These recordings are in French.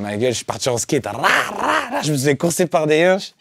Ma gueule, je suis parti en skate. Je me suis fait par des hirches.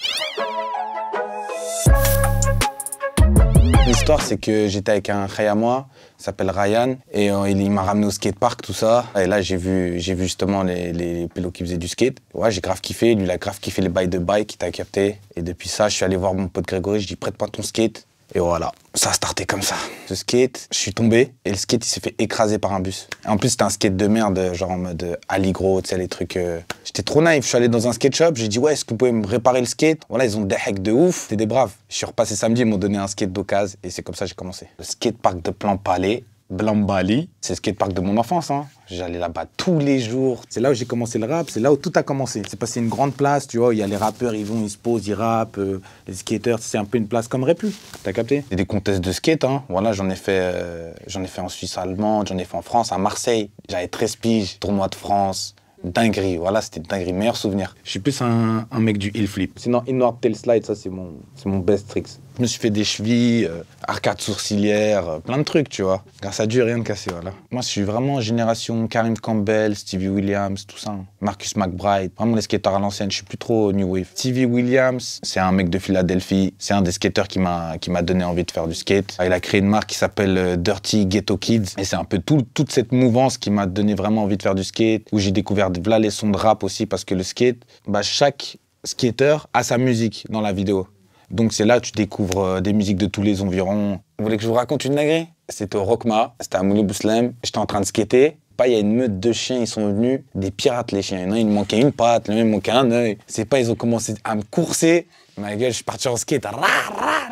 L'histoire, c'est que j'étais avec un frère à moi, il s'appelle Ryan, et euh, il, m'a ramené au skatepark, tout ça. Et là, j'ai vu, j'ai vu justement les, les, qui faisaient du skate. Ouais, j'ai grave kiffé, lui, il a grave kiffé les bails de bike, t'a capté. Et depuis ça, je suis allé voir mon pote Grégory, je dis prête pas ton skate. Et voilà, ça a starté comme ça. Ce skate, je suis tombé et le skate, il s'est fait écraser par un bus. En plus, c'était un skate de merde, genre en mode Aligro, tu sais, les trucs. Euh, j'étais trop naïf. Je suis allé dans un skate shop, j'ai dit, ouais, est-ce que vous pouvez me réparer le skate Voilà, ils ont des hacks de ouf. C'était des braves. Je suis repassé samedi, ils m'ont donné un skate d'occasion et c'est comme ça que j'ai commencé. Le skate park de Plan Palais, Blambali, c'est le skatepark de mon enfance. Hein. J'allais là-bas tous les jours. C'est là où j'ai commencé le rap, c'est là où tout a commencé. C'est passé une grande place, tu vois, il y a les rappeurs, ils vont, ils se posent, ils rappent. Euh, les skateurs, c'est un peu une place comme Répu, t'as capté Il y a des contests de skate, hein. voilà, j'en ai, fait, euh, j'en ai fait en Suisse allemande, j'en ai fait en France, à Marseille. J'avais 13 piges, tournoi de France, dinguerie, voilà, c'était dinguerie, meilleur souvenir. Je suis plus un, mec du hill flip. Sinon, Inward Tail Slide, ça c'est mon, c'est mon best tricks. Je me suis fait des chevilles, arcade euh, arcades sourcilières, euh, plein de trucs, tu vois. Grâce à Dieu, rien de cassé, voilà. Moi, je suis vraiment génération Karim Campbell, Stevie Williams, tout ça. Hein. Marcus McBride, vraiment les skateurs à l'ancienne, je suis plus trop New Wave. Stevie Williams, c'est un mec de Philadelphie, c'est un des skateurs qui m'a donné envie de faire du skate. Ah, il a créé une marque qui s'appelle euh, Dirty Ghetto Kids, et c'est un peu tout, toute cette mouvance qui m'a donné vraiment envie de faire du skate, où j'ai découvert là, les sons de rap aussi, parce que le skate, bah, chaque skater a sa musique dans la vidéo. Donc c'est là que tu découvres euh, des musiques de tous les environs. Vous voulez que je vous raconte une dinguerie C'était au Rockma, c'était à Mouloubousselem, j'étais en train de skater. Pas, il y a une meute de chiens, ils sont venus, des pirates les chiens. Il me manquait une patte, il me manquait un œil. C'est pas, ils ont commencé à me courser. Ma gueule, je suis parti en skate,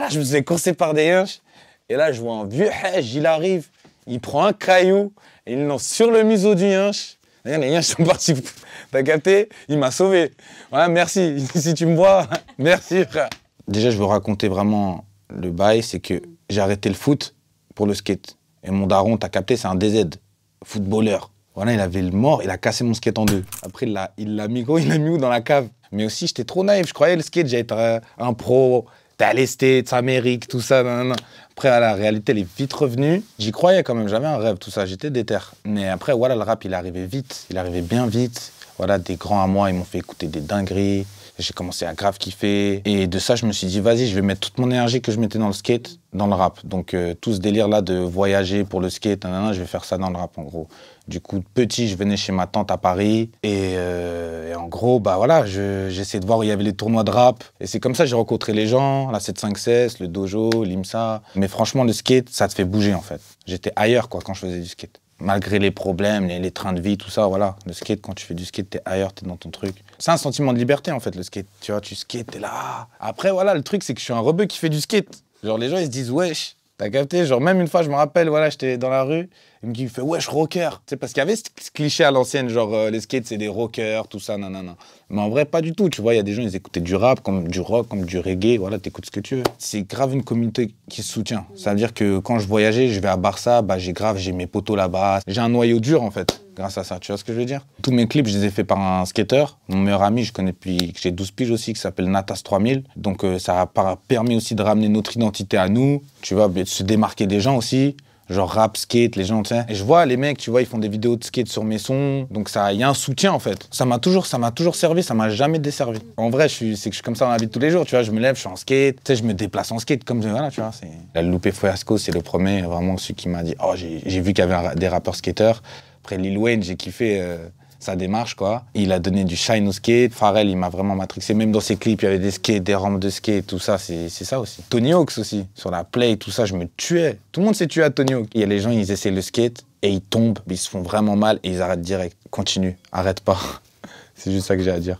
je me suis courser par des hanches. Et là, je vois un vieux hedge, il arrive, il prend un caillou, et il lance sur le museau du hinche. Les liens sont partis. T'as capté Il m'a sauvé. Voilà, merci. si tu me vois, merci frère déjà, je veux raconter vraiment le bail, c'est que j'ai arrêté le foot pour le skate. Et mon daron, t'a capté, c'est un DZ, footballeur. Voilà, il avait le mort, il a cassé mon skate en deux. Après, il l'a mis où Il l'a mis où Dans la cave. Mais aussi, j'étais trop naïf, je croyais le skate, j'allais être euh, un, pro, t'as l'esté, Amérique, tout ça. Après, la réalité, elle est vite revenue. J'y croyais quand même, j'avais un rêve, tout ça, j'étais déter. Mais après, voilà, le rap, il arrivait vite, il arrivait bien vite. Voilà, des grands à moi, ils m'ont fait écouter des dingueries. J'ai commencé à grave kiffer. Et de ça, je me suis dit, vas-y, je vais mettre toute mon énergie que je mettais dans le skate, dans le rap. Donc, euh, tout ce délire-là de voyager pour le skate, je vais faire ça dans le rap, en gros. Du coup, petit, je venais chez ma tante à Paris. Et, euh, en gros, bah voilà, j'essayais de voir où il y avait les tournois de rap. Et c'est comme ça que j'ai rencontré les gens, la 756, le dojo, l'IMSA. Mais franchement, le skate, ça te fait bouger, en fait. J'étais ailleurs, quoi, quand je faisais du skate malgré les problèmes, les, trains de vie, tout ça, voilà. Le skate, quand tu fais du skate, t'es ailleurs, t'es dans ton truc. C'est un sentiment de liberté, en fait, le skate. Tu vois, tu skates, t'es là. Après, voilà, le truc, c'est que je suis un rebeu qui fait du skate. Genre, les gens, ils se disent, wesh, T'as capté Genre, même une fois, je me rappelle, voilà, j'étais dans la rue, il me fait Ouais, je rocker. Tu sais, parce qu'il y avait ce, cliché à l'ancienne, genre euh, les skates, c'est des rockers, tout ça, nanana. Mais en vrai, pas du tout. Tu vois, il y a des gens, ils écoutaient du rap, comme du rock, comme du reggae, voilà, t'écoutes ce que tu veux. C'est grave une communauté qui se soutient. Ça veut dire que quand je voyageais, je vais à Barça, bah, j'ai grave, j'ai mes potos là-bas. J'ai un noyau dur, en fait grâce à ça. Tu vois ce que je veux dire Tous mes clips, je les ai faits par un skater. Mon meilleur ami, je connais depuis que j'ai 12 piges aussi, qui s'appelle Natas 3000. Donc euh, ça a permis aussi de ramener notre identité à nous, tu vois, de se démarquer des gens aussi genre rap, skate, les gens, tu sais. Et je vois les mecs, tu vois, ils font des vidéos de skate sur mes sons. Donc ça, il y a un soutien en fait. Ça m'a toujours, ça m'a toujours servi, ça m'a jamais desservi. En vrai, je suis, c'est que je suis comme ça dans la vie de tous les jours, tu vois. Je me lève, je suis en skate, tu sais, je me déplace en skate comme voilà, tu vois. C'est... La Loupé Fiasco, c'est le premier vraiment celui qui m'a dit, oh j'ai, vu qu'il y avait des rappeurs skateurs. Après Lil Wayne, j'ai kiffé. Euh, sa démarche, quoi. Il a donné du shine au skate. Pharrell, il m'a vraiment matrixé. Même dans ses clips, il y avait des skates, des rampes de skate, tout ça, c'est ça aussi. Tony Hawk's aussi, sur la play, tout ça, je me tuais. Tout le monde s'est tué à Tony Hawk. Il y a les gens, ils essaient le skate et ils tombent, ils se font vraiment mal et ils arrêtent direct. Continue, arrête pas. c'est juste ça que j'ai à dire.